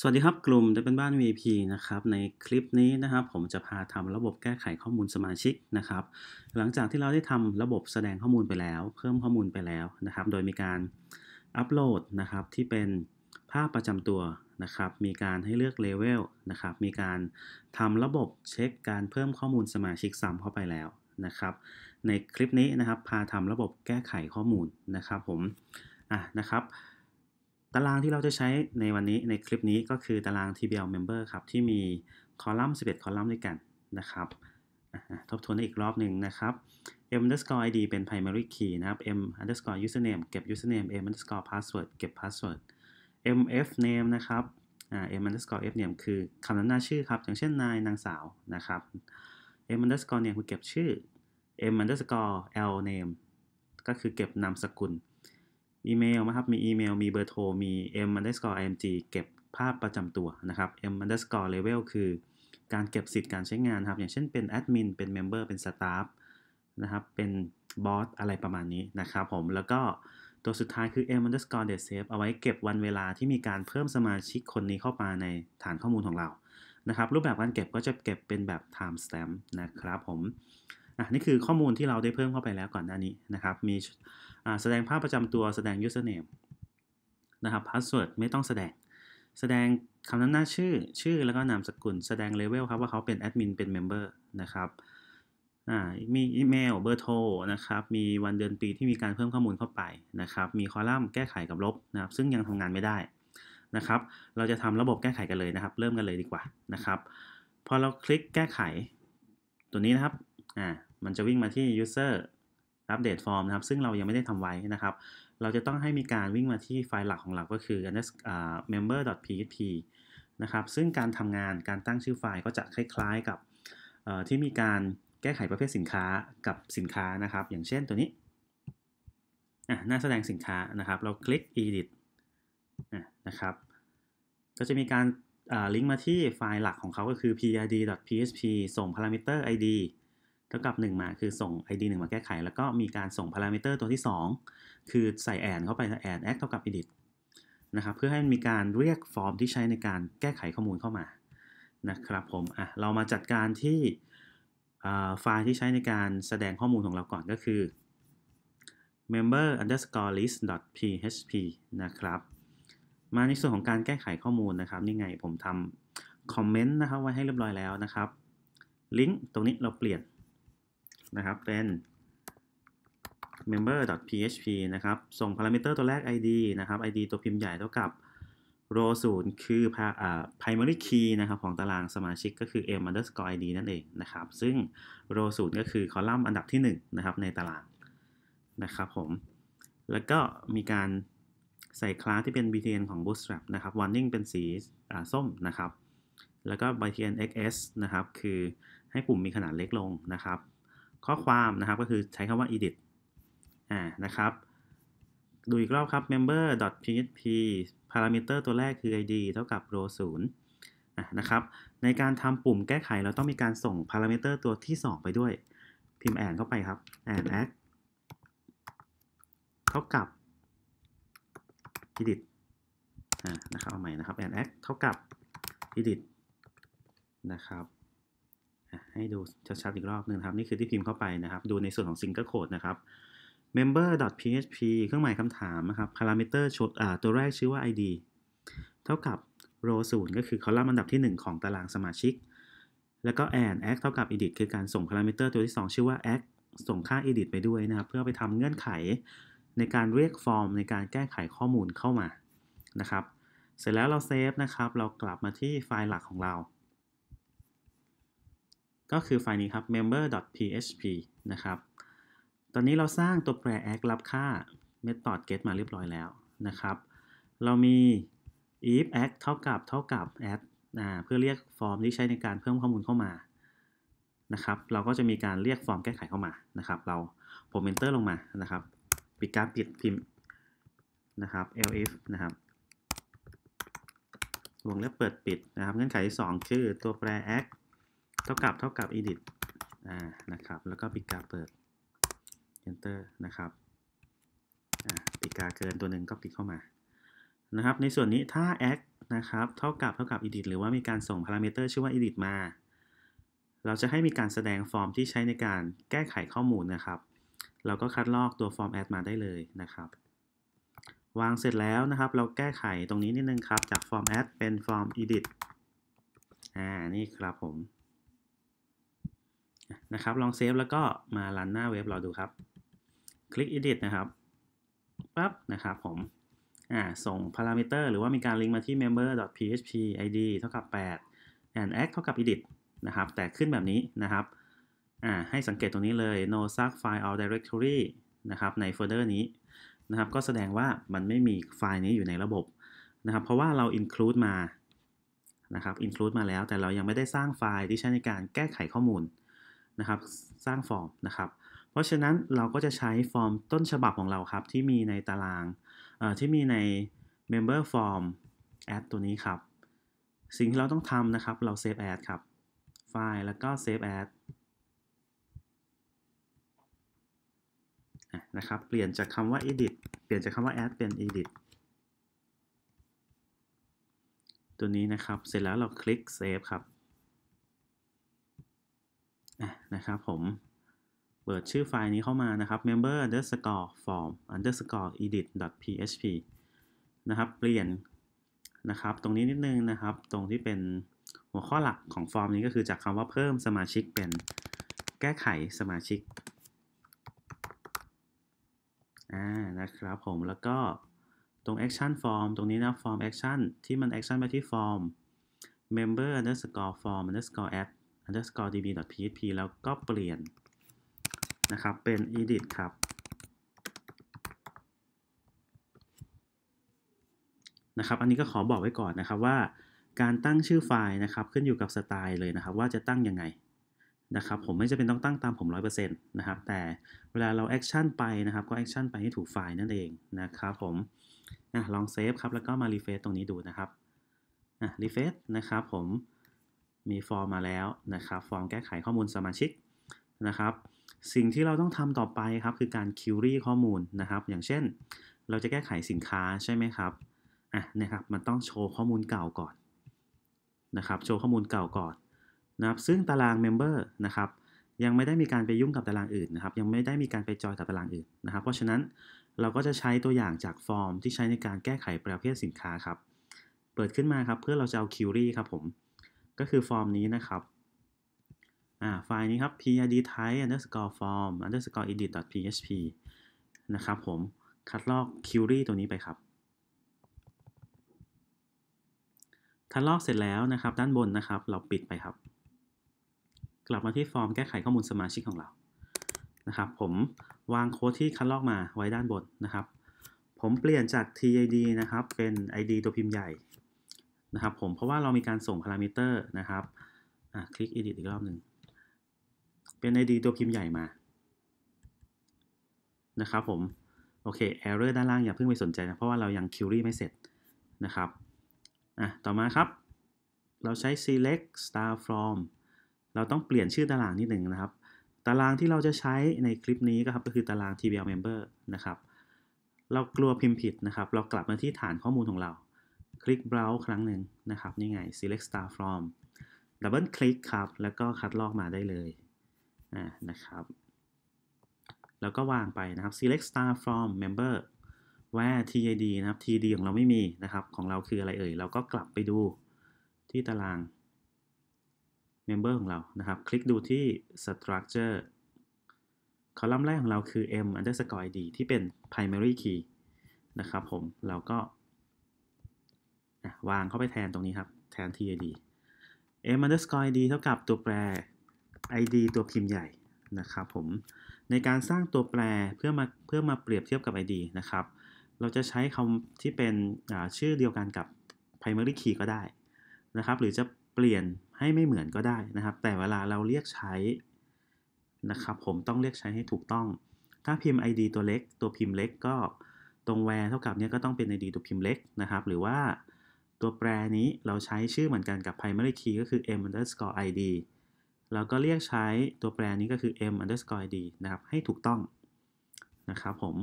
สวัสดีครับกลุ่มเด็กเป็นบ้าน VP นะครับ ในคลิปนี้นะครับผมจะพาทำระบบแก้ไขข้อมูลสมาชิกนะครับ หลังจากที่เราได้ทำระบบแสดงข้อมูลไปแล้ว เพิ่มข้อมูลไปแล้วนะครับ โดยมีการอัปโหลดนะครับที่เป็นภาพประจำตัวนะครับ มีการให้เลือกเลเวลนะครับ มีการทำระบบเช็คการเพิ่มข้อมูลสมาชิกซ้ำเข้าไปแล้วนะครับในคลิปนี้นะครับ พาทำระบบแก้ไขข้อมูลนะครับผมอ่ะนะครับตารางที่เราจะใช้ในวันนี้ในคลิปนี้ก็คือตาราง TBL Member ครับ ที่มีคอลัมน์11คอลัมน์ด้วยกันนะครับทบทวนอีกรอบหนึ่งนะครับ m underscore id เป็น primary key นะครับ m underscore username เก็บ username m underscore password เก็บ password mf name นะครับ m underscore f name คือ คำนำหน้าชื่อครับ อย่างเช่นนายนางสาวนะครับ m underscore name คือเก็บชื่อ m underscore l name ก็คือเก็บนามสกุลอีเมลนะครับ มีอีเมล มีเบอร์โทร มี m underscore img เก็บภาพประจำตัวนะครับ m underscore level คือการเก็บสิทธิ์การใช้งานครับ อย่างเช่นเป็นแอดมิน เป็นเมมเบอร์ เป็นสตาฟนะครับ เป็นบอสอะไรประมาณนี้นะครับผม แล้วก็ตัวสุดท้ายคือ m underscore date save เอาไว้เก็บวันเวลาที่มีการเพิ่มสมาชิกคนนี้เข้ามาในฐานข้อมูลของเรา นะครับ รูปแบบการเก็บก็จะเก็บเป็นแบบ time stamp นะครับผม อ่ะนี่คือข้อมูลที่เราได้เพิ่มเข้าไปแล้วก่อนหน้านี้นะครับ มีแสดงภาพประจำตัวแสดง username นะครับ password ไม่ต้องแสดงแสดงคำนำหน้าชื่อชื่อแล้วก็นามสกุลแสดงเลเวลครับว่าเขาเป็นแอดมินเป็นเมมเบอร์นะครับมีอีเมลเบอร์โทร นะครับ มีวันเดือนปีที่มีการเพิ่มข้อมูลเข้าไปนะครับ มีคอลัมน์แก้ไขกับลบนะครับซึ่งยังทำงานไม่ได้นะครับ เราจะทำระบบแก้ไขกันเลยนะครับ เริ่มกันเลยดีกว่านะครับ พอเราคลิกแก้ไข ตัวนี้นะครับอ่ามันจะวิ่งมาที่ user อัปเดตฟอร์มนะครับ ซึ่งเรายังไม่ได้ทำไว้นะครับ เราจะต้องให้มีการวิ่งมาที่ไฟล์หลักของเราก็คือ member.php นะครับซึ่งการทำงานการตั้งชื่อไฟล์ก็จะคล้ายๆกับที่มีการแก้ไขประเภทสินค้ากับสินค้านะครับ อย่างเช่นตัวนี้ หน้าแสดงสินค้านะครับเราคลิก edit นะครับก็จะมีการลิงก์มาที่ไฟล์หลักของเขาก็คือ p r d p h p ส่งพารามิเตอร์ id เท่ากับ 1 มาคือส่ง id 1 มาแก้ไข แล้วก็มีการส่งพารามิเตอร์ตัวที่ 2 คือใส่แอนเข้าไปแอนแอคเท่ากับ edit นะครับเพื่อให้มันมีการเรียกฟอร์มที่ใช้ในการแก้ไขข้อมูลเข้ามานะครับผมอ่ะเรามาจัดการที่ไฟล์ที่ใช้ในการแสดงข้อมูลของเราก่อนก็คือ member underscore list php นะครับ มาในส่วนของการแก้ไขข้อมูลนะครับนี่ไงผมทำคอมเมนต์นะครับไว้ให้เรียบร้อยแล้วนะครับลิงก์ตรงนี้เราเปลี่ยนนะครับเป็น member.php นะครับ ส่งพารามิเตอร์ตัวแรก id นะครับ id ตัวพิมพ์ใหญ่เท่ากับ row ู์คือ primary key นะครับของตารางสมาชิกก็คือ m underscore id นั่นเองนะครับ ซึ่ง row ู์ก็คือคอลัมน์อันดับที่ 1 นะครับ ในตารางนะครับผม แล้วก็มีการใส่คลาสที่เป็น btn ของ bootstrap นะครับ warning เป็นสีส้มนะครับ แล้วก็ btn xs นะครับ คือให้ปุ่มมีขนาดเล็กลงนะครับข้อความนะครับก็คือใช้คำว่า edit อ่านะครับดูอีกรอบครับ member php parameter ตัวแรกคือ id เท่ากับ row 0นะนะครับ ในการทำปุ่มแก้ไขเราต้องมีการส่ง parameter ตัวที่ 2 ไปด้วยพิมพ์แอนเข้าไปครับแอนแอคเท่ากับ edit อ่านะครับเอาใหม่นะครับแอนแอคเท่ากับ edit นะครับให้ดูชัดๆอีกรอบนึงครับ นี่คือที่พิมพ์เข้าไปนะครับ ดูในส่วนของ single code นะครับ member.php เครื่องหมายคำถามนะครับ parameter ตัวแรกชื่อว่า id เท่ากับ row 0 ก็คือคอลัมน์อันดับที่ 1 ของตารางสมาชิก แล้วก็ and act เท่ากับ edit คือการส่ง parameter ตัวที่ 2 ชื่อว่า act ส่งค่า edit ไปด้วยนะครับ เพื่อไปทำเงื่อนไขในการเรียกฟอร์มในการแก้ไขข้อมูลเข้ามานะครับ เสร็จแล้วเราเซฟนะครับเรากลับมาที่ไฟล์หลักของเราก็คือไฟล์นี้ครับ member.php นะครับ ตอนนี้เราสร้างตัวแปร a c t รับค่า method get มาเรียบร้อยแล้วนะครับ เรามี if a c t เท่ากับเท่ากับ add เพื่อเรียกฟอร์มที่ใช้ในการเพิ่มข้อมูลเข้ามา นะครับ เราก็จะมีการเรียกฟอร์มแก้ไขเข้ามา นะครับ เราผมเอนเตอร์ลงมา นะครับ ปิดการปิดพิมพ์ นะครับ elif นะครับ วงเล็บเปิดปิด นะครับเงื่อนไขที่2คือตัวแปร act เท่ากับเท่ากับ edit อ่านะครับ แล้วก็ปิดกาเปิด enter นะครับอ่าปิดกาเกินตัวหนึ่งก็ปิดเข้ามา นะครับ ในส่วนนี้ถ้า a d d นะครับ เท่ากับเท่ากับ edit หรือว่ามีการส่งพารามิเตอร์ชื่อว่า edit มา เราจะให้มีการแสดงฟอร์มที่ใช้ในการแก้ไขข้อมูลนะครับ เราก็คัดลอกตัวฟอร์ม add มาได้เลยนะครับ วางเสร็จแล้วนะครับ เราแก้ไขตรงนี้นิดนึงครับ จาก form add เป็น form edit อ่า นี่ครับผมนะครับ ลองเซฟแล้วก็มาลันหน้าเว็บเราดูครับ คลิก edit นะครับ ปั๊บ นะครับผม อ่า ส่งพารามิเตอร์หรือว่ามีการลิงก์มาที่ member.php id เท่ากับ8 and act เท่ากับ edit นะครับ แต่ขึ้นแบบนี้นะครับ อ่า ให้สังเกตตรงนี้เลย no sub file all directory นะครับ ในโฟลเดอร์นี้ นะครับ ก็แสดงว่ามันไม่มีไฟล์นี้อยู่ในระบบ นะครับ เพราะว่าเรา include มา นะครับ include มาแล้วแต่เรายังไม่ได้สร้างไฟล์ที่ใช้ในการแก้ไขข้อมูลนะครับสร้างฟอร์มนะครับ เพราะฉะนั้นเราก็จะใช้ฟอร์มต้นฉบับของเราครับ ที่มีในตารางที่มีใน member form add ตัวนี้ครับ สิ่งที่เราต้องทำนะครับเรา save as ครับ ไฟล์แล้วก็ save as นะครับเปลี่ยนจากคำว่า edit เปลี่ยนจากคำว่า add เป็น edit ตัวนี้นะครับเสร็จแล้วเราคลิก save ครับนะครับผมเปิดชื่อไฟล์นี้เข้ามานะครับ member underscore form underscore edit php นะครับเปลี่ยนนะครับตรงนี้นิดนึงนะครับตรงที่เป็นหัวข้อหลักของฟอร์มนี้ก็คือจากคำว่าเพิ่มสมาชิกเป็นแก้ไขสมาชิกอ่านะครับผมแล้วก็ตรง action form ตรงนี้นะ form action ที่มัน action ไปที่ form member underscore form underscore add underscore db php แล้วก็เปลี่ยนนะครับเป็น edit ครับนะครับ อันนี้ก็ขอบอกไว้ก่อนนะครับว่า การตั้งชื่อไฟล์นะครับขึ้นอยู่กับสไตล์เลยนะครับว่าจะตั้งยังไง นะครับ ผมไม่จะเป็นต้องตั้งตามผม 100%นะครับ แต่เวลาเราแอคชั่นไปนะครับก็แอคชั่นไปให้ถูกไฟล์นั่นเองนะครับผมนะลองเซฟครับแล้วก็มารีเฟซตรงนี้ดูนะครับนะรีเฟซนะครับผมมีฟอร์มมาแล้วนะครับ ฟอร์มแก้ไขข้อมูลสมาชิกนะครับ สิ่งที่เราต้องทำต่อไปครับคือการคิวรี่ข้อมูลนะครับ อย่างเช่น เราจะแก้ไขสินค้าใช่ไหมครับ อ่ะนะครับมันต้องโชว์ข้อมูลเก่าก่อนนะครับ โชว์ข้อมูลเก่าก่อนนะครับ ซึ่งตาราง Member นะครับยังไม่ได้มีการไปยุ่งกับตารางอื่นนะครับ ยังไม่ได้มีการไปจอยกับตารางอื่นนะครับ เพราะฉะนั้นเราก็จะใช้ตัวอย่างจากฟอร์มที่ใช้ในการแก้ไขประเภทสินค้าครับ เปิดขึ้นมาครับเพื่อเราจะเอาคิวรี่ครับผมก็คือฟอร์มนี้นะครับไฟล์นี้ครับ pid type underscore form underscore edit php นะครับผม คัดลอก query ตัวนี้ไปครับ คัดลอกเสร็จแล้วนะครับด้านบนนะครับ เราปิดไปครับ กลับมาที่ฟอร์มแก้ไขข้อมูลสมาชิกของเรา นะครับผมวางโค้ดที่คัดลอกมาไว้ด้านบนนะครับ ผมเปลี่ยนจาก tid นะครับเป็น id ตัวพิมพ์ใหญ่นะครับผมเพราะว่าเรามีการส่งพารามิเตอร์นะครับ คลิก edit อีกรอบหนึ่งเป็น id ตัวพิมพ์ใหญ่มา นะครับผมโอเค error ด้านล่างอย่าเพิ่งไปสนใจนะเพราะว่าเรายัง query ไม่เสร็จนะครับอ่ะต่อมาครับ เราใช้ select star from เราต้องเปลี่ยนชื่อตารางนิดหนึ่งนะครับ ตารางที่เราจะใช้ในคลิปนี้ก็ครับก็คือตาราง tbl member นะครับเรากลัวพิมพ์ผิดนะครับ เรากลับมาที่ฐานข้อมูลของเราคลิก browse ครั้งหนึ่งนะครับ นี่ไง select star from ดับเบิลคลิกครับ แล้วก็คัดลอกมาได้เลยนะครับ แล้วก็วางไปนะครับ select star from member where tid นะครับ td ของเราไม่มีนะครับ ของเราคืออะไรเอ่ย เราก็กลับไปดูที่ตาราง member ของเรานะครับ คลิกดูที่ structure คอลัมน์แรกของเราคือ m underscore id ที่เป็น primary key นะครับผม เราก็วางเข้าไปแทนตรงนี้ครับ แทน tid m underscore id เท่ากับตัวแปร id ตัวพิมพ์ใหญ่นะครับผมในการสร้างตัวแปรเพื่อมาเพื่อมาเปรียบเทียบกับ id นะครับ เราจะใช้คำที่เป็นชื่อเดียวกันกับ primary key ก็ได้นะครับ หรือจะเปลี่ยนให้ไม่เหมือนก็ได้นะครับ แต่เวลาเราเรียกใช้นะครับผมต้องเรียกใช้ให้ถูกต้อง ถ้าพิมพ์ id ตัวเล็กตัวพิมพ์เล็กก็ตรง where เท่ากับเนี้ยก็ต้องเป็น id ตัวพิมพ์เล็กนะครับ หรือว่าตัวแปรนี้เราใช้ชื่อเหมือนกันกับ primary key ก็คือ m underscore id เราก็เรียกใช้ตัวแปรนี้ก็คือ m underscore id นะครับ ให้ถูกต้องนะครับผม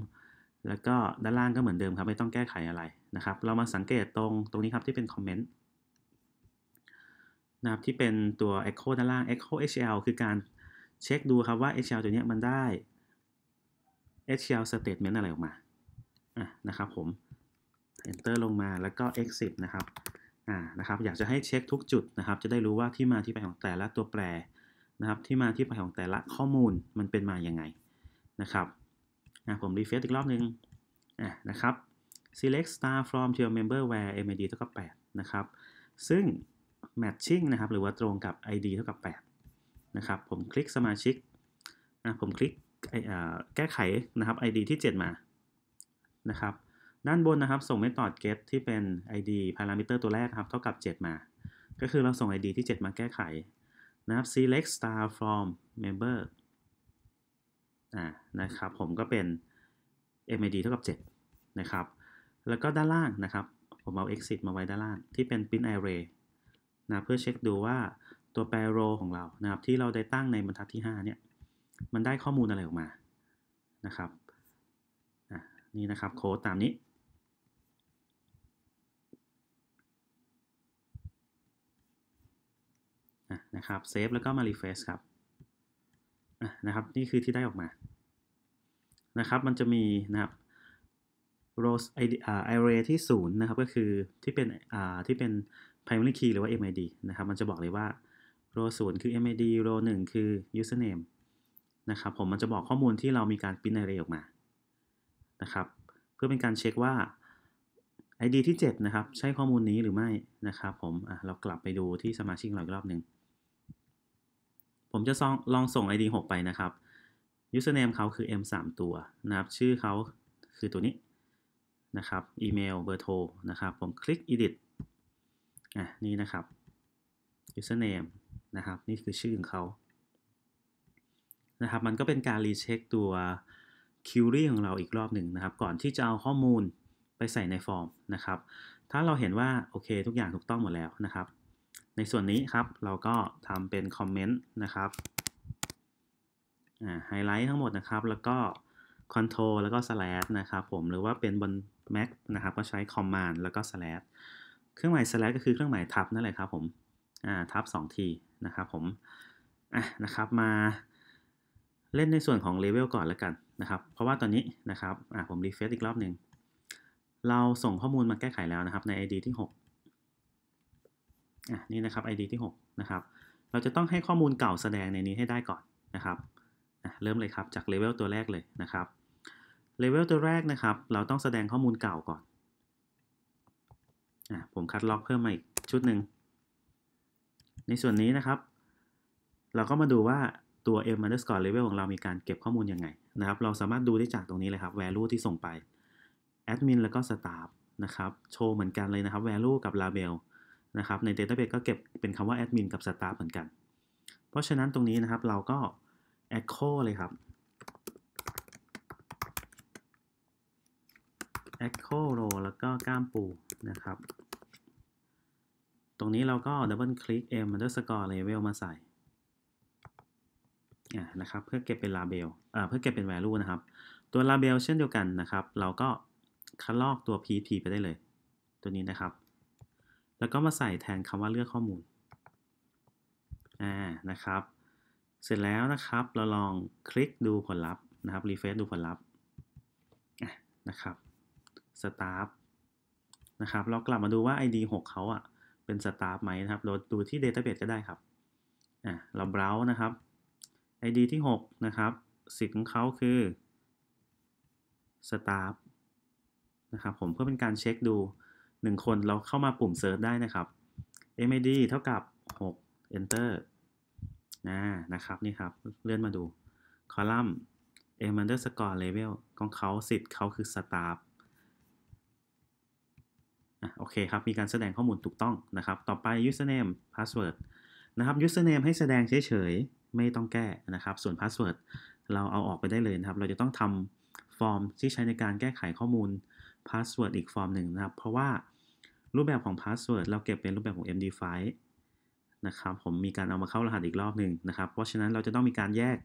แล้วก็ด้านล่างก็เหมือนเดิมครับไม่ต้องแก้ไขอะไรนะครับ เรามาสังเกตตรงตรงนี้ครับที่เป็น comment นะครับที่เป็นตัว echo ด้านล่าง echo hl คือการเช็คดูครับว่า hl ตัวนี้มันได้ hl statement อะไรออกมาะนะครับผม Enter ลงมาแล้วก็ Exit นะครับ อ่านะครับ อยากจะให้เช็คทุกจุดนะครับ จะได้รู้ว่าที่มาที่ไปของแต่ละตัวแปรนะครับ ที่มาที่ไปของแต่ละข้อมูลมันเป็นมาอย่างไง นะครับ่าผมรีเฟรชอีกรอบหนึ่งอ่านะครับ select star from t o u r member where mid เท่ากับ 8 นะครับ ซึ่ง matching นะครับ หรือว่าตรงกับ id เท่ากับ 8 นะครับ ผมคลิกสมาชิกนะผมคลิกแก้ไขนะครับ id ที่ 7 มา นะครับด้านบนนะครับ ส่งเมธอดเ get ที่เป็น id parameter ตัวแรกครับเท่ากับ 7 มา ก็คือเราส่ง id ที่ 7 มาแก้ไข นะครับ select star from member อ่านะครับผมก็เป็น mid เท่ากับ7นะครับ แล้วก็ด้านล่างนะครับ ผมเอา exit มาไว้ด้านล่างที่เป็น print array นะเพื่อเช็คดูว่าตัวแปร row ของเรา นะครับ ที่เราได้ตั้งในบรรทัดที่ 5 เนี่ย มันได้ข้อมูลอะไรออกมา นะครับนี่นะครับโค้ดตามนี้นะครับเซฟแล้วก็มารีเฟรชครับนะครับ นี่คือที่ได้ออกมานะครับมันจะมีนะครับ row a r r a รที่ 0 นะครับ ก็คือที่เป็นที่เป็น primary key หรือว่า mid นะครับมันจะบอกเลยว่า row ์คือ mid row 1คือ username นะครับผมมันจะบอกข้อมูลที่เรามีการปิ้นไ a r ร a ออกมานะครับเพื่อเป็นการเช็คว่า id ที่7นะครับใช่ข้อมูลนี้หรือไม่นะครับผมเรากลับไปดูที่สมาชิกเราอีกรอบหนึ่งผมจะลองส่ง ID 6 ไปนะครับ username เขาคือ m 3ตัวนะครับ ชื่อเขาคือตัวนี้นะครับ อีเมล เบอร์โทรนะครับ ผมคลิก edit อ่ะนี่นะครับ username นะครับ นี่คือชื่อของเขา นะครับ มันก็เป็นการรีเช็คตัว query ของเราอีกรอบหนึ่งนะครับ ก่อนที่จะเอาข้อมูลไปใส่ในฟอร์มนะครับ ถ้าเราเห็นว่า โอเคทุกอย่างถูกต้องหมดแล้วนะครับในส่วนนี้ครับ เราก็ทำเป็นคอมเมนต์นะครับไฮไลท์ทั้งหมดนะครับ แล้วก็ Control แล้วก็ slash นะครับผมหรือว่าเป็นบน Mac นะครับก็ใช้ Command แล้วก็ slash เครื่องหมาย slash ก็คือเครื่องหมายทับนั่นแหละครับผมทับ2ทีนะครับผมะนะครับ มาเล่นในส่วนของเลเวลก่อนแล้วกันนะครับเพราะว่าตอนนี้นะครับผมรีเฟรชอีกรอบหนึ่งเราส่งข้อมูลมาแก้ไขแล้วนะครับใน ID ที่6อ่ะนี่ นะครับ ID ที่ 6 นะครับ เราจะต้องให้ข้อมูลเก่าแสดงในนี้ให้ได้ก่อนนะครับ เริ่มเลยครับจากเลเวลตัวแรกเลยนะครับ เลเวลตัวแรกนะครับ เราต้องแสดงข้อมูลเก่าก่อนอผมคัดล็อกเพิ่มมาอีกชุดหนึ่ง ในส่วนนี้นะครับ เราก็มาดูว่าตัว m underscore level ของเรามีการเก็บข้อมูลยังไงนะครับ เราสามารถดูได้จากตรงนี้เลยครับ value ที่ส่งไป admin แล้วก็ staff นะครับ โชว์เหมือนกันเลยนะครับ value กับ label นะครับในเดต้าเบสก็เก็บเป็นคำว่าแอดมินกับสตาร์เหมือนกัน เพราะฉะนั้นตรงนี้นะครับเราก็ echo เลยครับ echo r o รแล้วก็ก้ามปูนะครับ ตรงนี้เราก็ double click m underscore level มาใส่ นะครับ เพื่อเก็บเป็นลาเบลเพื่อเก็บเป็น value นะครับ ตัวลาเบลเช่นเดียวกันนะครับ เราก็คัดลอกตัว pt ไปได้เลย ตัวนี้นะครับแล้วก็มาใส่แทนคำว่าเลือกข้อมูล อ่า นะครับ เสร็จแล้วนะครับ เราลองคลิกดูผลลัพธ์นะครับรีเฟซดูผลลัพธ์นะครับสตาฟนะครับ เรากลับมาดูว่า ID 6เขาอะเป็นสตาฟไหมนะครับเราดูที่ Database ก็ได้ครับ อ่าเราเบราว์นะครับ ID ที่ 6 นะครับ สิทธิ์ของเขาคือสตาฟนะครับ ผมเพื่อเป็นการเช็คดู1คนเราเข้ามาปุ่มเซิร์ชได้นะครับ mid เท่ากับ 6 enter นะนะครับนี่ครับ เลื่อนมาดูคอลัมน์ m underscore level ของเขาสิทธิ์เขาคือ staff โอเคครับ มีการแสดงข้อมูลถูกต้องนะครับ ต่อไป username password นะครับ username ให้แสดงเฉยๆ ไม่ต้องแก้นะครับ ส่วน password เราเอาออกไปได้เลยนะครับ เราจะต้องทำฟอร์มที่ใช้ในการแก้ไขข้อมูล password อีกฟอร์มหนึ่งนะครับเพราะว่ารูปแบบของพาสเวิร์ดเราเก็บเป็นรูปแบบของ MD5 นะครับ ผมมีการเอามาเข้ารหัสอีกรอบหนึ่งนะครับ เพราะฉะนั้นเราจะต้องมีการแยก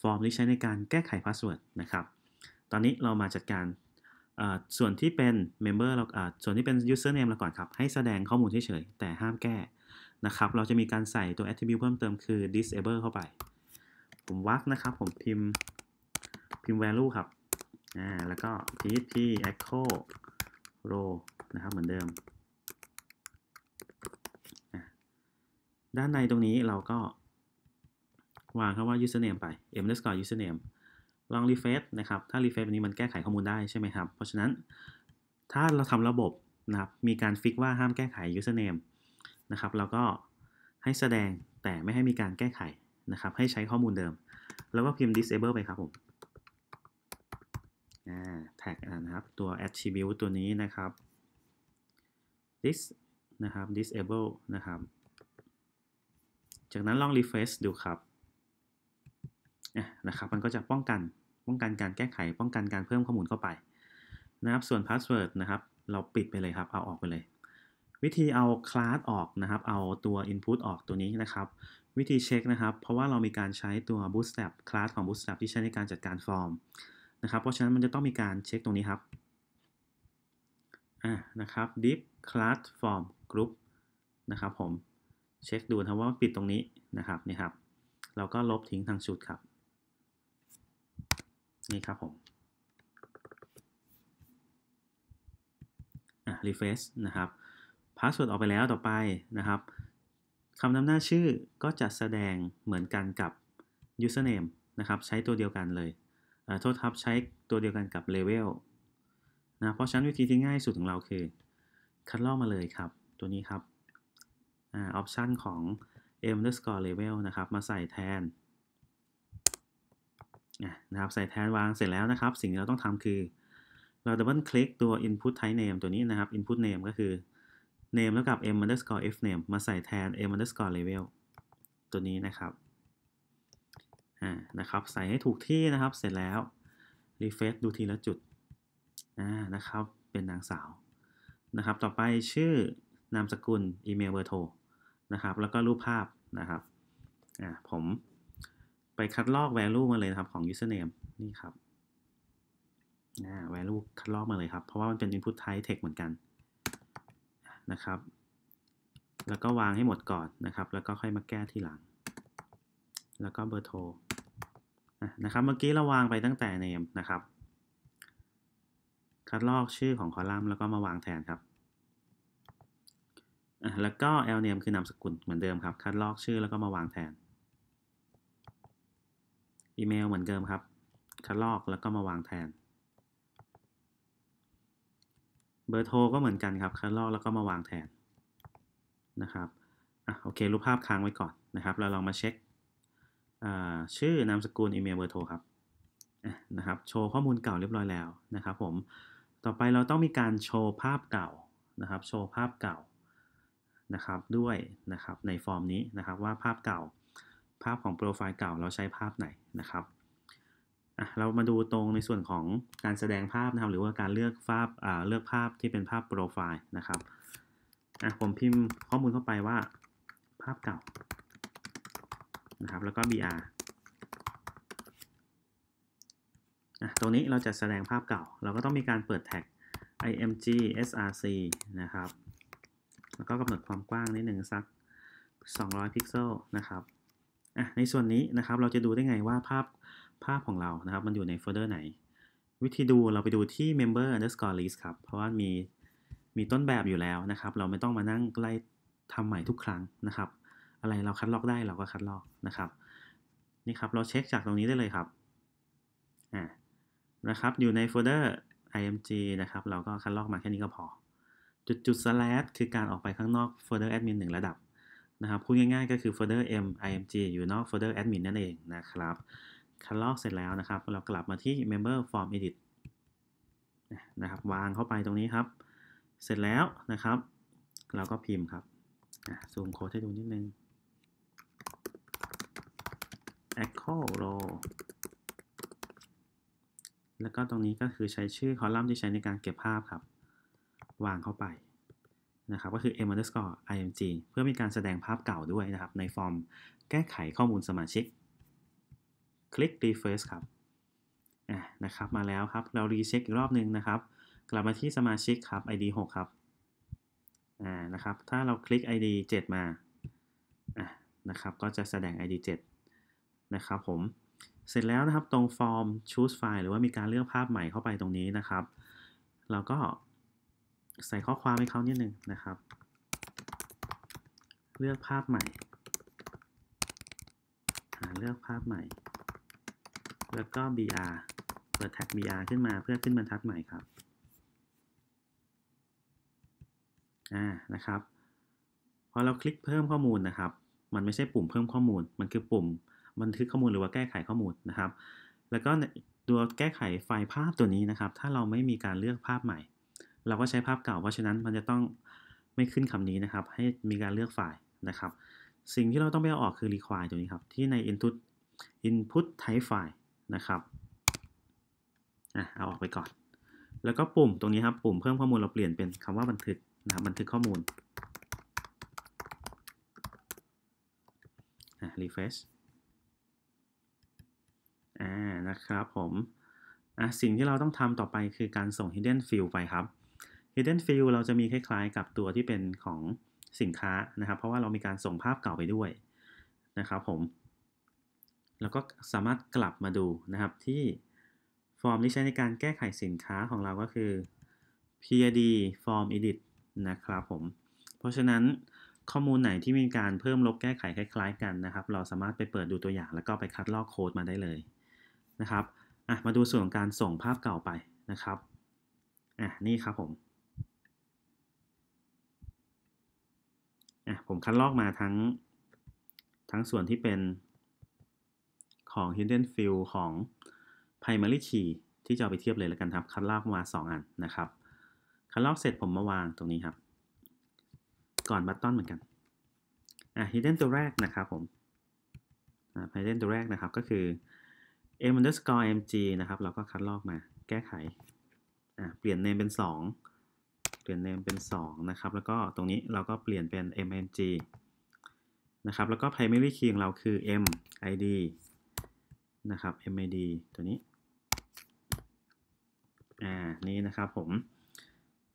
ฟอร์มที่ใช้ในการแก้ไขพาสเวิร์ดนะครับ ตอนนี้เรามาจัดการส่วนที่เป็น member เราส่วนที่เป็น username เราก่อนครับ ให้แสดงข้อมูลเฉยๆแต่ห้ามแก้นะครับ เราจะมีการใส่ตัว attribute เพิ่มเติมคือ disable เข้าไป ผมวักนะครับ ผมพิมพ์พิมพ์ value ครับ อ่า แล้วก็ p p echo row นะครับ เหมือนเดิมด้านในตรงนี้เราก็วางคำว่า username ไป m u d e s c o r e username ลอง refresh นะครับ ถ้า refresh แบบนี้มันแก้ไขข้อมูลได้ใช่ไหมครับ เพราะฉะนั้นถ้าเราทำระบบนะครับ มีการฟิกว่าห้ามแก้ไข username นะครับเราก็ให้แสดงแต่ไม่ให้มีการแก้ไขนะครับ ให้ใช้ข้อมูลเดิม แล้วก็พิมพ์ disable ไปครับผมแท็กนะครับ ตัว attribute ตัวนี้นะครับ this นะครับ disable นะครับจากนั้นลอง refresh ดูครับนะครับ มันก็จะป้องกันป้องกันการแก้ไขป้องกันการเพิ่มข้อมูลเข้าไป นะครับส่วน password นะครับ เราปิดไปเลยครับ เอาออกไปเลย วิธีเอาคลาสออกนะครับ เอาตัว input ออกตัวนี้นะครับ วิธีเช็คนะครับ เพราะว่าเรามีการใช้ตัว bootstrap คลาสของ bootstrap ที่ใช้ในการจัดการฟอร์มนะครับเพราะฉะนั้นมันจะต้องมีการเช็คตรงนี้ครับอ่านะครับ div class form group นะครับผมเช็คดูนะว่าปิดตรงนี้นะครับนี่ครับ เราก็ลบทิ้งทางชุดครับ นี่ ครับ ผมอ่ะรีเฟซนะครับ พาสเวิร์ดออกไปแล้วต่อไปนะครับคำนำหน้าชื่อก็จะแสดงเหมือนกันกับ username นะครับ ใช้ตัวเดียวกันเลยโทษครับใช้ตัวเดียวกันกับ level นะเพราะฉะนั้นวิธีที่ง่ายสุดของเราคือคัดลอกมาเลยครับ ตัวนี้ครับออปชันของ m underscore level นะครับ มาใส่แทนนะครับใส่แทนวางเสร็จแล้วนะครับ สิ่งที่เราต้องทำคือ เราดับเบิลคลิกตัว input type name ตัวนี้นะครับ input name ก็คือ name แล้วกับ m underscore f name มาใส่แทน m underscore level ตัวนี้นะครับอ่านะครับ ใส่ให้ถูกที่นะครับเสร็จแล้ว refresh ดูทีละจุดอ่านะครับ เป็นนางสาว นะครับ ต่อไปชื่อ นามสกุลอีเมลเบอร์โทรนะครับ แล้วก็รูปภาพนะครับ อ่าผมไปคัดลอก value มาเลยครับของ username นี่ครับ อ่า value คัดลอกมาเลยครับ เพราะว่ามันเป็น input type text เหมือนกันนะครับ แล้วก็วางให้หมดก่อนนะครับ แล้วก็ค่อยมาแก้ทีหลัง แล้วก็เบอร์โทรนะครับ เมื่อกี้เราวางไปตั้งแต่ name นะครับ คัดลอกชื่อของคอลัมน์แล้วก็มาวางแทนครับแล้วก็ l name คือนามสกุลเหมือนเดิมครับ คัดลอกชื่อแล้วก็มาวางแทน อีเมลเหมือนเดิมครับ คัดลอกแล้วก็มาวางแทน เบอร์โทรก็เหมือนกันครับ คัดลอกแล้วก็มาวางแทน นะครับ อ่ะโอเครูปภาพค้างไว้ก่อนนะครับ เราลองมาเช็คชื่อนามสกุลอีเมลเบอร์โทรครับนะครับ โชว์ข้อมูลเก่าเรียบร้อยแล้วนะครับผม ต่อไปเราต้องมีการโชว์ภาพเก่านะครับ โชว์ภาพเก่านะครับด้วยนะครับในฟอร์มนี้นะครับว่าภาพเก่าภาพของโปรไฟล์เก่าเราใช้ภาพไหนนะครับอ่ะเรามาดูตรงในส่วนของการแสดงภาพนะครับหรือว่าการเลือกภาพอ่าเลือกภาพที่เป็นภาพโปรไฟล์นะครับอ่ะผมพิมพ์ข้อมูลเข้าไปว่า ภาพเก่านะครับ แล้วก็ br ะตรงนี้เราจะแสดงภาพเก่า เราก็ต้องมีการเปิดแท็ก img src นะครับแล้วก็กำหนดความกว้างนิดหนึ่งสัก200พิกเซลนะครับอ่ะในส่วนนี้นะครับเราจะดูได้ไงว่าภาพภาพของเรานะครับ มันอยู่ในโฟลเดอร์ไหน วิธีดูเราไปดูที่ member underscore list ครับ เพราะว่ามีมีต้นแบบอยู่แล้วนะครับ เราไม่ต้องมานั่งไล่ทำใหม่ทุกครั้งนะครับ อะไรเราคัดลอกได้เราก็คัดลอกนะครับนี่ครับเราเช็คจากตรงนี้ได้เลยครับอ่านะครับ อยู่ในโฟลเดอร์ img นะครับ เราก็คัดลอกมาแค่นี้ก็พอจุดจุด slash คือการออกไปข้างนอก folder admin 1ระดับ นะครับพูดง่ายๆก็คือ folder m img อยู่นอก folder admin นั่นเองนะครับ คัดลอกเสร็จแล้วนะครับ เรากลับมาที่ member form edit นะครับ วางเข้าไปตรงนี้ครับ เสร็จแล้วนะครับ เราก็พิมพ์ครับซูมโค้ดให้ดูนิดนึง echo row แล้วก็ตรงนี้ก็คือใช้ชื่อคอลัมน์ที่ใช้ในการเก็บภาพครับวางเข้าไปนะครับก็คือ m underscore img เพื่อมีการแสดงภาพเก่าด้วยนะครับในฟอร์มแก้ไขข้อมูลสมาชิก คลิก refresh ครับนะครับ มาแล้วครับ เรารีเช็คอีกรอบหนึ่งนะครับ กลับมาที่สมาชิกครับ id 6 ครับอ่านะครับ ถ้าเราคลิก id 7 มาอ่ะนะครับก็จะแสดง id 7 นะครับผม เสร็จแล้วนะครับตรงฟอร์ม choose file หรือว่ามีการเลือกภาพใหม่เข้าไปตรงนี้นะครับเราก็ใส่ข้อความให้เขานิดนึงนะครับ เลือกภาพใหม่หาเลือกภาพใหม่ แล้วก็ br เปิดแท็ก br ขึ้นมาเพื่อขึ้นบรรทัดใหม่ครับ อ่า นะครับ พอเราคลิกเพิ่มข้อมูลนะครับ มันไม่ใช่ปุ่มเพิ่มข้อมูล มันคือปุ่มบันทึกข้อมูลหรือว่าแก้ไขข้อมูลนะครับ แล้วก็ตัวแก้ไขไฟล์ภาพตัวนี้นะครับ ถ้าเราไม่มีการเลือกภาพใหม่เราก็ใช้ภาพเก่าเพราะฉะนั้นมันจะต้องไม่ขึ้นคำนี้นะครับ ให้มีการเลือกไฟล์นะครับ สิ่งที่เราต้องไปเอาออกคือ require ตัวนี้ครับ ที่ใน input input type file นะครับอ่ะเอาออกไปก่อนแล้วก็ปุ่มตรงนี้ครับ ปุ่มเพิ่มข้อมูลเราเปลี่ยนเป็นคำว่าบันทึกนะครับบันทึกข้อมูลอ่ะ refresh อ่านะครับผมอ่ะสิ่งที่เราต้องทำต่อไปคือการส่ง hidden field ไปครับ Hidden Field เราจะมีคล้าย ๆ กับตัวที่เป็นของสินค้านะครับ เพราะว่าเรามีการส่งภาพเก่าไปด้วยนะครับผม แล้วก็สามารถกลับมาดูนะครับที่ฟอร์มที่ใช้ในการแก้ไขสินค้าของเราก็คือ PID Form Edit นะครับผม เพราะฉะนั้นข้อมูลไหนที่มีการเพิ่มลบแก้ไขคล้ายๆ กันนะครับ เราสามารถไปเปิดดูตัวอย่างแล้วก็ไปคัดลอกโค้ดมาได้เลยนะครับ มาดูส่วนของการส่งภาพเก่าไปนะครับ อ่ะนี่ครับผมอ่ะผมคัดลอกมาทั้งทั้งส่วนที่เป็นของ hidden field ของ primary key ที่จะเอาไปเทียบเลยแล้วกันครับ คัดลอกมา 2 อันนะครับ คัดลอกเสร็จผมมาวางตรงนี้ครับ ก่อนบัตตอนเหมือนกัน อ่ะ hidden ตัวแรกนะครับผม อ่ะ hidden ตัวแรกนะครับ ก็คือ m underscore mg นะครับ เราก็คัดลอกมาแก้ไข อ่ะ เปลี่ยน name เป็น 2ลี่ยน name เป็น 2 นะครับ แล้วก็ตรงนี้เราก็เปลี่ยนเป็น mng นะครับ แล้วก็ primary key ของเราคือ mid นะครับ mid ตัวนี้ อ่า นี่นะครับผม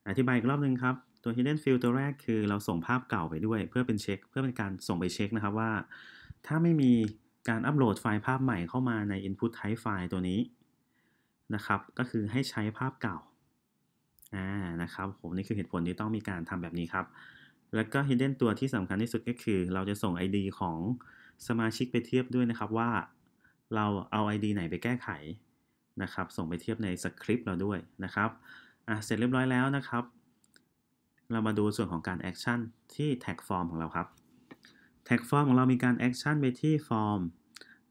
อธิบายอีกรอบนึงครับ ตัว hidden field ตัวแรกคือเราส่งภาพเก่าไปด้วยเพื่อเป็นเช็ค เพื่อเป็นการส่งไปเช็คนะครับว่า ถ้าไม่มีการอัปโหลดไฟล์ภาพใหม่เข้ามาใน input type file ตัวนี้ นะครับ ก็คือให้ใช้ภาพเก่านะครับผมนี่คือเหตุผลที่ต้องมีการทำแบบนี้ครับ แล้วก็ hidden ตัวที่สำคัญที่สุดก็คือ เราจะส่ง ID ของสมาชิกไปเทียบด้วยนะครับว่าเราเอา ID ไหนไปแก้ไขนะครับ ส่งไปเทียบในสคริปต์เราด้วยนะครับอ่ะเสร็จเรียบร้อยแล้วนะครับ เรามาดูส่วนของการแอคชั่นที่แท็กฟอร์มของเราครับแท็กฟอร์มของเรามีการแอคชั่นไปที่ฟอร์ม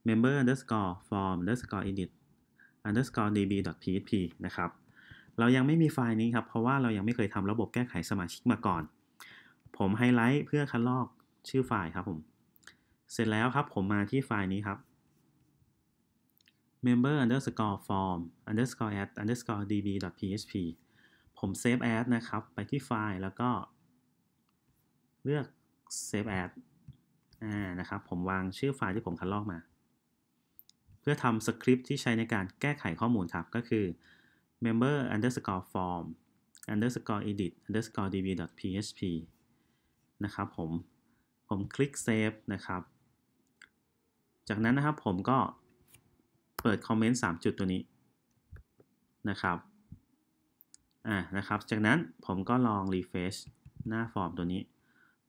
member underscore form underscore edit underscore db php นะครับเรายังไม่มีไฟล์นี้ครับ เพราะว่าเรายังไม่เคยทำระบบแก้ไขสมาชิกมาก่อน ผมไฮไลท์เพื่อคัดลอกชื่อไฟล์ครับผม เสร็จแล้วครับผมมาที่ไฟล์นี้ครับ member underscore form underscore add underscore db php ผมเซฟแอดนะครับ ไปที่ไฟล์แล้วก็ เลือกเซฟแอ่านะครับ ผมวางชื่อไฟล์ที่ผมคัดลอกมา เพื่อทำสคริปต์ที่ใช้ในการแก้ไขข้อมูลครับ ก็คือ member underscore form underscore edit underscore db php นะครับผม ผมคลิก save นะครับ จากนั้นนะครับผมก็เปิดคอมเมนต์3จุดตัวนี้นะครับ อ่านะครับ จากนั้นผมก็ลองรีเฟชหน้าฟอร์มตัวนี้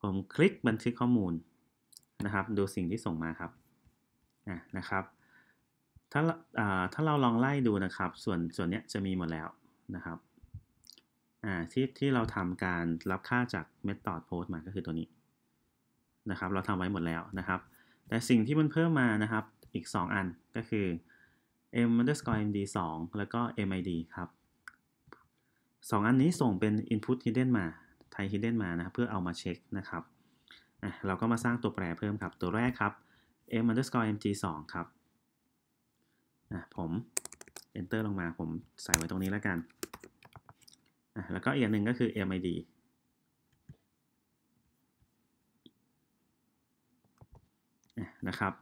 ผมคลิกบันทึกข้อมูลนะครับ ดูสิ่งที่ส่งมาครับอ่านะครับถ้าถ้าเราลองไล่ดูนะครับ ส่วนส่วนเนี้ยจะมีหมดแล้วนะครับที่ที่เราทำการรับค่าจาก method post มา ก็คือตัวนี้นะครับ เราทำไว้หมดแล้วนะครับ แต่สิ่งที่มันเพิ่มมานะครับอีก 2 อันก็คือ m underscore md 2แล้วก็ mid ครับ 2 อันนี้ส่งเป็น input hidden มา type hidden มานะเพื่อเอามาเช็คนะครับเราก็มาสร้างตัวแปรเพิ่มครับตัวแรกครับ m underscore mg 2ครับะผม enter ลงมาผมใส่ไว้ตรงนี้แล้วกันนะแล้วก็อีกอย่างหนึ่งก็คือ MID นะครับ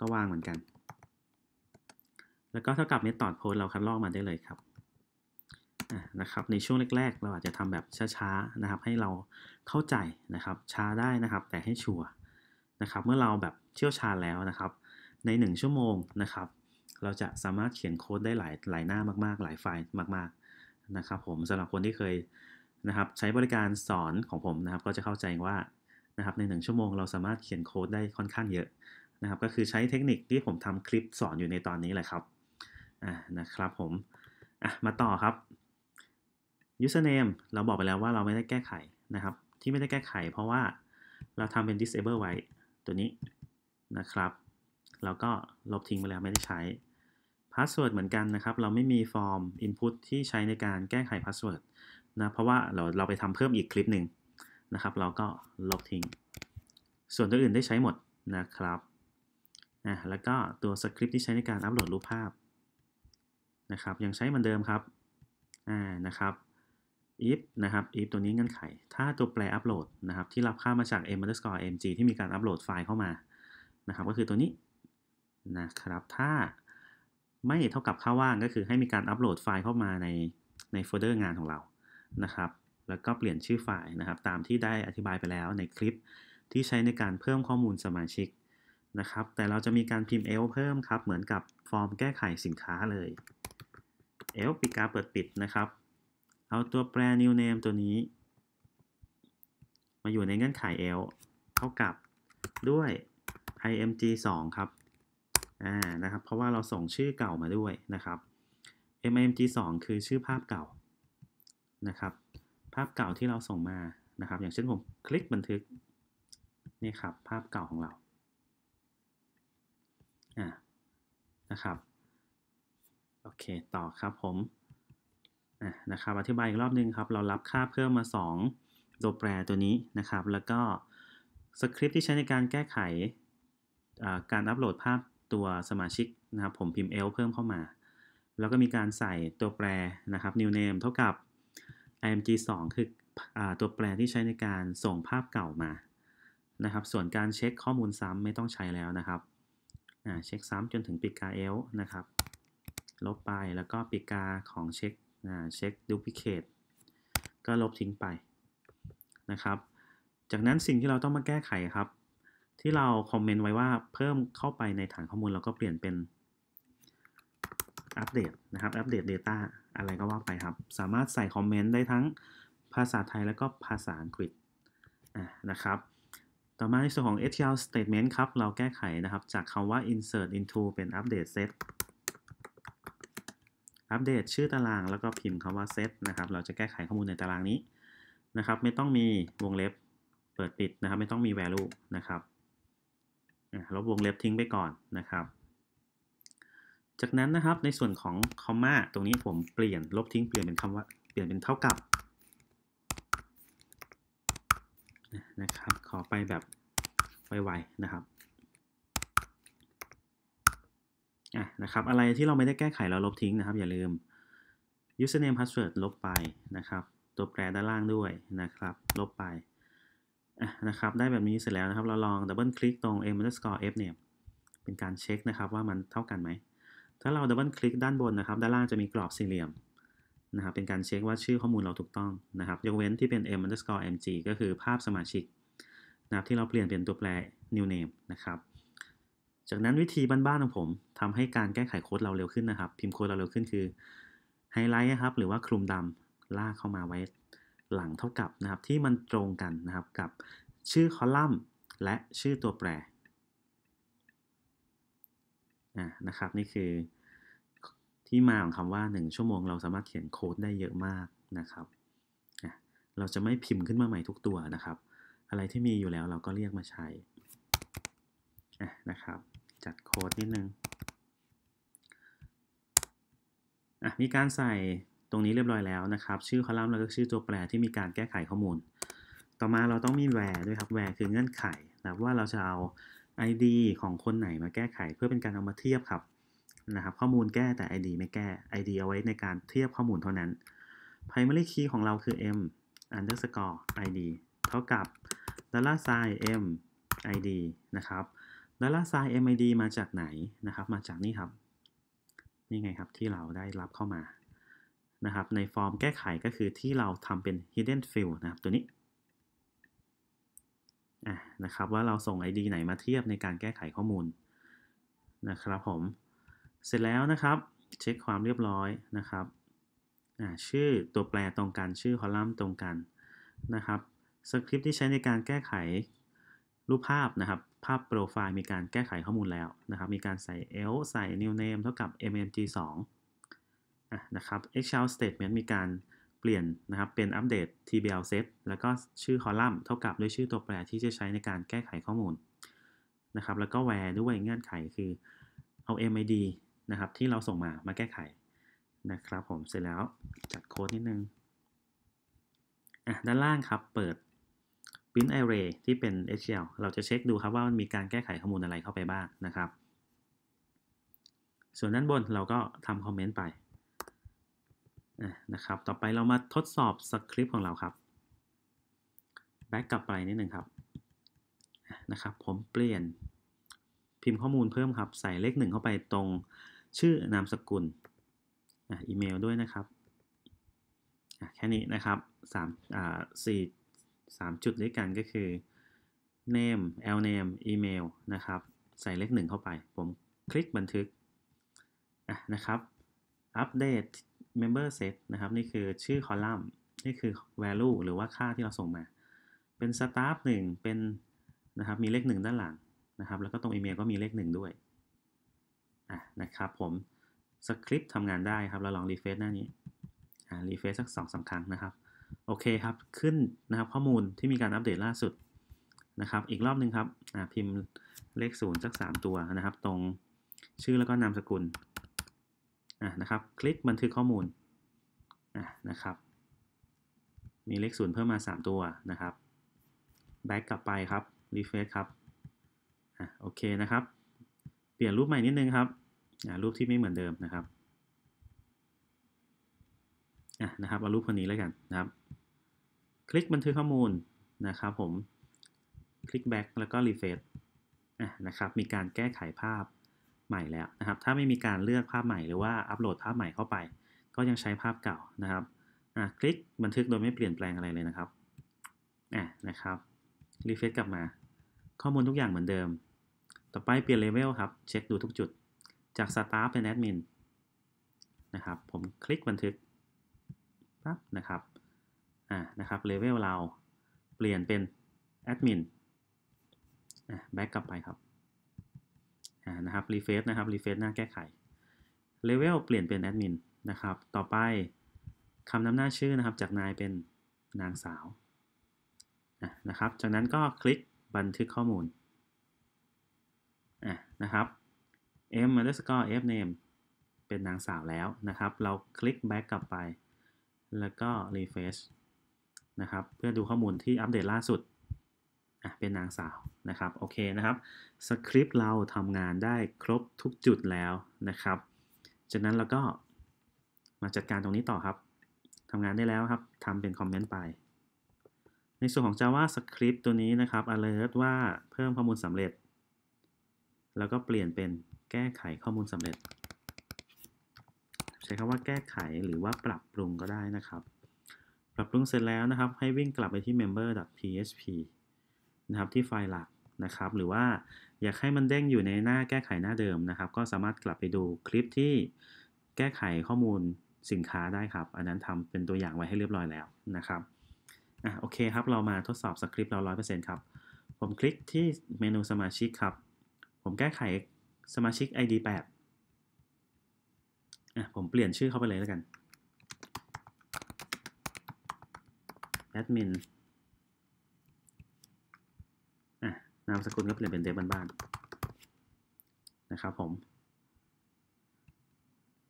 ก็วางเหมือนกัน แล้วก็เท่ากับ method post เราคัดลอกมาได้เลยครับ นะครับในช่วงแรกๆ เราอาจจะทำแบบช้าๆนะครับ ให้เราเข้าใจนะครับ ช้าได้นะครับ แต่ให้ชัวร์นะครับ เมื่อเราแบบเชี่ยวชาญแล้วนะครับใน 1 ชั่วโมงนะครับ เราจะสามารถเขียนโค้ดได้หลายหลายหน้ามากๆ หลายไฟล์มาก ๆนะครับผมสำหรับคนที่เคยนะครับใช้บริการสอนของผมนะครับ ก็จะเข้าใจว่านะครับใน 1 ชั่วโมงเราสามารถเขียนโค้ดได้ค่อนข้างเยอะนะครับก็คือใช้เทคนิคที่ผมทำคลิปสอนอยู่ในตอนนี้แหละครับอ่านะครับผมอ่ะมาต่อครับ username เราบอกไปแล้วว่าเราไม่ได้แก้ไขนะครับ ที่ไม่ได้แก้ไข เพราะว่าเราทำเป็น disable ไว้ ตัวนี้นะครับแล้วก็ลบทิ้งไปแล้วไม่ได้ใช้ พาสเวิร์ดเหมือนกันนะครับ เราไม่มีฟอร์ม input ที่ใช้ในการแก้ไขพาสเวิร์ดนะ เพราะว่าเราเราไปทำเพิ่มอีกคลิปหนึ่งนะครับ เราก็ลบทิ้ง ส่วนตัวอื่นได้ใช้หมดนะครับนะแล้วก็ตัวสคริปต์ที่ใช้ในการอัปโหลดรูปภาพนะครับยังใช้เหมือนเดิมครับ อ่า นะครับ if นะครับ if ตัวนี้เงื่อนไข ถ้าตัวแปรอัปโหลดนะครับที่รับค่ามาจาก m underscore mg ที่มีการอัปโหลดไฟล์เข้ามานะครับก็คือตัวนี้นะครับ ถ้าไม่เท่ากับค่าว่างก็คือให้มีการอัปโหลดไฟล์เข้ามาในในโฟลเดอร์งานของเรา นะครับ แล้วก็เปลี่ยนชื่อไฟล์นะครับ ตามที่ได้อธิบายไปแล้วในคลิปที่ใช้ในการเพิ่มข้อมูลสมาชิกนะครับ แต่เราจะมีการพิมพ์ l เพิ่มครับเหมือนกับฟอร์มแก้ไขสินค้าเลย l ปิดการเปิดปิดนะครับ เอาตัวแปร new name ตัวนี้ มาอยู่ในเงื่อนไข l เท่ากับด้วย img 2ครับอ่า นะครับ เพราะว่าเราส่งชื่อเก่ามาด้วยนะครับ mmg2 คือชื่อภาพเก่านะครับ ภาพเก่าที่เราส่งมานะครับ อย่างเช่นผมคลิกบันทึก นี่ครับ ภาพเก่าของเราอ่านะครับโอเค ต่อ ครับ ผมอ่านะครับอธิบายอีกรอบนึง ครับ เรารับค่า เพิ่มมา 2 ตัวแปรตัวนี้นะครับ แล้วก็สคริปต์ที่ใช้ในการแก้ไขการอัปโหลดภาพตัวสมาชิกนะครับผมพิมพ์ e l เพิ่มเข้ามา แล้วก็มีการใส่ตัวแปรนะครับ new name เท่ากับ img 2คืออตัวแปรที่ใช้ในการส่งภาพเก่ามานะครับ ส่วนการเช็คข้อมูลซ้ำไม่ต้องใช้แล้วนะครับเช็คซ้ำจนถึงปีกา e l นะครับ ลบไปแล้วก็ปีกาของเช็คเช็ค duplicate ก็ลบทิ้งไปนะครับ จากนั้นสิ่งที่เราต้องมาแก้ไขครับที่เราคอมเมนต์ไว้ว่าเพิ่มเข้าไปในฐานข้อมูลเราก็เปลี่ยนเป็นอัปเดตนะครับ อัปเดต Data อะไรก็ว่าไปครับ สามารถใส่คอมเมนต์ได้ทั้งภาษาไทยและก็ภาษาอังกฤษนะครับ ต่อมาในส่วนของ htl statement ครับ เราแก้ไขนะครับ จากคำว่า insert into เป็น update set อัปเดตชื่อตารางแล้วก็พิมพ์คำว่า set นะครับ เราจะแก้ไขข้อมูลในตารางนี้นะครับ ไม่ต้องมีวงเล็บ เปิดปิดนะครับ ไม่ต้องมี value นะครับลบวงเล็บทิ้งไปก่อนนะครับ จากนั้นนะครับในส่วนของคอมมาตรงนี้ผมเปลี่ยนลบทิ้ง เปลี่ยนเป็นคำว่าเปลี่ยนเป็นเท่ากับนะครับขอไปแบบไวๆนะครับอ่ะนะครับ อะไรที่เราไม่ได้แก้ไขเราลบทิ้งนะครับ อย่าลืม username password ลบไปนะครับ ตัวแปรด้านล่างด้วยนะครับ ลบไปนะครับได้แบบนี้เสร็จแล้วนะครับเราลองดับเบิลคลิกตรง m underscore f เนี่ยเป็นการเช็คนะครับว่ามันเท่ากันไหม ถ้าเราดับเบิลคลิกด้านบนนะครับ ด้านล่างจะมีกรอบสี่เหลี่ยมนะครับเป็นการเช็คว่าชื่อข้อมูลเราถูกต้องนะครับยกเว้นที่เป็น m underscore mg ก็คือภาพสมาชิกนะครับที่เราเปลี่ยนเป็นตัวแปร new name นะครับจากนั้นวิธีบ้านๆของผมทำให้การแก้ไขโค้ดเราเร็วขึ้นนะครับ พิมพ์โค้ดเราเร็วขึ้นคือไฮไลท์ครับ หรือว่าคลุมดำลากเข้ามาไว้หลังเท่ากับนะครับที่มันตรงกันนะครับ กับชื่อคอลัมน์และชื่อตัวแปรนะครับนี่คือที่มาของคำว่า 1 ชั่วโมงเราสามารถเขียนโค้ดได้เยอะมากนะครับเราจะไม่พิมพ์ขึ้นมาใหม่ทุกตัวนะครับ อะไรที่มีอยู่แล้วเราก็เรียกมาใช้นะครับจัดโค้ดนิดนึงมีการใส่ตรงนี้เรียบร้อยแล้วนะครับ ชื่อคอลัมน์แล้วก็ชื่อตัวแปรที่มีการแก้ไขข้อมูล ต่อมาเราต้องมีแวร์ด้วยครับ แวร์คือเงื่อนไขนะว่าเราจะเอา ID ของคนไหนมาแก้ไขเพื่อเป็นการเอามาเทียบครับนะครับ ข้อมูลแก้แต่ ID ไม่แก้ ID เอาไว้ในการเทียบข้อมูลเท่านั้น primary key ของเราคือ m underscore id เท่ากับ dollar sign m id นะครับ dollar sign m id มาจากไหนนะครับ มาจากนี่ครับ นี่ไงครับที่เราได้รับเข้ามานะครับในฟอร์มแก้ไขก็คือที่เราทำเป็น hidden field นะครับตัวนี้นะครับว่าเราส่ง ID ไหนมาเทียบในการแก้ไขข้อมูลนะครับผมเสร็จแล้วนะครับ เช็คความเรียบร้อยนะครับชื่อตัวแปรตรงกันชื่อคอลัมน์ตรงกันนะครับสคริปที่ใช้ในการแก้ไขรูปภาพนะครับภาพโปรไฟล์มีการแก้ไขข้อมูลแล้วนะครับมีการใส่ else ใส่ new name เท่ากับ mng2 นะครับ excel statement มีการเปลี่ยนนะครับ เป็นอัปเดต tbl set แล้วก็ชื่อคอลัมน์เท่ากับด้วยชื่อตัวแปรที่จะใช้ในการแก้ไขข้อมูลนะครับแล้วก็ where ด้วยเงื่อนไขคือเอา mid นะครับที่เราส่งมามาแก้ไขนะครับ ผมเสร็จแล้วจัดโค้ดนิดนึงอ่ะด้านล่างครับเปิด print array ที่เป็น h c e l เราจะเช็คดูครับว่ามันมีการแก้ไขข้อมูลอะไรเข้าไปบ้างนะครับ ส่วนด้านบนเราก็ทำคอมเมนต์ไปนะครับ ต่อไปเรามาทดสอบสคริปต์ของเราครับ แบ็กกลับไปนิดหนึ่งครับนะครับ ผมเปลี่ยน พิมพ์ข้อมูลเพิ่มครับ ใส่เลขหนึ่งเข้าไปตรงชื่อนามสกุลอีเมลด้วยนะครับ แค่นี้นะครับสามสี่สามจุดด้วยกันก็คือ name l name email นะครับ ใส่เลขหนึ่งเข้าไป ผมคลิกบันทึกนะครับ อัปเดต member set นะครับนี่คือชื่อคอลัมน์นี่คือ value หรือว่าค่าที่เราส่งมา เป็น staff 1 เป็นนะครับ มีเลข 1 ด้านหลังนะครับ แล้วก็ตรง email ก็มีเลข 1 ด้วยอ่ะนะครับผมสคริปต์ทำงานได้ครับเราลองรีเฟซหน้านี้อ่ารีเฟซสัก2อสาครั้งนะครับ โอเคครับ ขึ้นนะครับ ข้อมูลที่มีการอัปเดตล่าสุด นะครับ อีกรอบหนึ่งครับอ่าพิมพ์เลข0สัก3 ตัวนะครับ ตรงชื่อแล้วก็นามสกุละนะครับคลิกบันทึกข้อมูละนะครับมีเลขศูนย์เพิ่มมา 3 ตัวนะครับแบ็กกลับไปครับรีเฟรชครับอ่ะโอเค นะครับ เปลี่ยนรูปใหม่นิดนึงครับอ่ะรูปที่ไม่เหมือนเดิมนะครับอ่ะนะครับเอารูปคนนี้แล้วกันนะครับคลิกบันทึกข้อมูลนะครับผมคลิกแบ็กแล้วก็ รีเฟรชอ่ะนะครับมีการแก้ไขภาพใหม่แล้วนะครับถ้าไม่มีการเลือกภาพใหม่หรือว่าอัปโหลดภาพใหม่เข้าไป ก็ยังใช้ภาพเก่านะครับคลิกบันทึกโดยไม่เปลี่ยนแปลงอะไรเลยนะครับอ่ะนะครับรีเฟซกลับมาข้อมูลทุกอย่างเหมือนเดิม ต่อไปเปลี่ยนเลเวลครับเช็คดูทุกจุดจากสตารฟเป็นแอดมินนะครับผมคลิกบันทึกปั๊บนะครับอ่านะครับเลเวลเราเปลี่ยนเป็นแอดมินอ่ะแบ็กกลับไปครับนะครับ รีเฟซนะครับรีเฟซหน้าแก้ไขเลเวลเปลี่ยนเป็นแอดมินนะครับต่อไปคำนำหน้าชื่อนะครับจากนายเป็นนางสาวนะครับจากนั้นก็คลิกบันทึกข้อมูลนะครับ m underscore f name เป็นนางสาวแล้วนะครับเราคลิกแบ็กกลับไป แล้วก็รีเฟซนะครับเพื่อดูข้อมูลที่อัปเดตล่าสุดเป็นนางสาวนะครับโอเคนะครับ สคริปต์เราทำงานได้ครบทุกจุดแล้วนะครับจากนั้นเราก็มาจัดการตรงนี้ต่อครับทำงานได้แล้วครับทำเป็นคอมเมนต์ไปในส่วนของ JavaScript ตัวนี้นะครับ alert ว่าเพิ่มข้อมูลสำเร็จ แล้วก็เปลี่ยนเป็นแก้ไขข้อมูลสำเร็จ ใช้คำว่าแก้ไขหรือว่าปรับปรุงก็ได้นะครับ ปรับปรุงเสร็จแล้วนะครับ ให้วิ่งกลับไปที่ member.php นะครับที่ไฟล์หลักนะครับหรือว่าอยากให้มันเด้งอยู่ในหน้าแก้ไขหน้าเดิมนะครับก็สามารถกลับไปดูคลิปที่แก้ไขข้อมูลสินค้าได้ครับอันนั้นทำเป็นตัวอย่างไว้ให้เรียบร้อยแล้วนะครับอ่ะโอเคครับเรามาทดสอบสคริปต์เรา 100%ครับ ผมคลิกที่เมนูสมาชิกครับผมแก้ไขสมาชิก ID 8อ่ะผมเปลี่ยนชื่อเข้าไปเลยแล้วกันแอดมินนามสกุลก็เปลี่ยนเป็นเดฟบ้านๆนะครับผม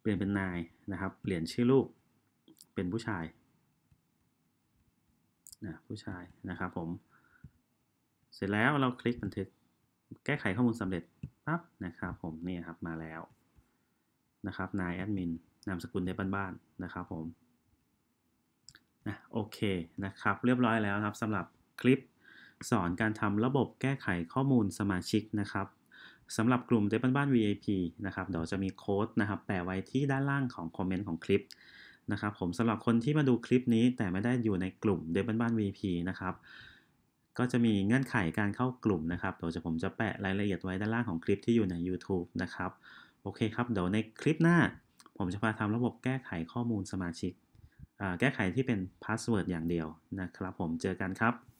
เปลี่ยนเป็นนายนะครับเปลี่ยนชื่อลูกเป็นผู้ชายนะผู้ชายนะครับผมเสร็จแล้วเราคลิกบันทึกแก้ไขข้อมูลสำเร็จปั๊บนะครับผมนี่ครับมาแล้วนะครับนายแอดมินนามสกุลในบ้านๆนะครับผมนะโอเคนะครับเรียบร้อยแล้วครับสำหรับคลิปสอนการทำระบบแก้ไขข้อมูลสมาชิกนะครับสำหรับกลุ่มเด็บ้านๆ VIP นะครับเดี๋ยวจะมีโค้ดนะครับ แปะไว้ที่ด้านล่างของคอมเมนต์ของคลิปนะครับผมสำหรับคนที่มาดูคลิปนี้ แต่ไม่ได้อยู่ในกลุ่มเด็บ้านๆ VIP นะครับ ก็จะมีเงื่อนไขการเข้ากลุ่มนะครับเดี๋ยวจะผมจะแปะรายละเอียดไว้ด้านล่างของคลิปที่อยู่ใน YouTube นะครับ โอเคครับเดี๋ยวในคลิปหน้า ผมจะพาทำระบบแก้ไขข้อมูลสมาชิกแก้ไขที่เป็นพาสเวิร์ดอย่างเดียวนะครับ ผมเจอกันครับ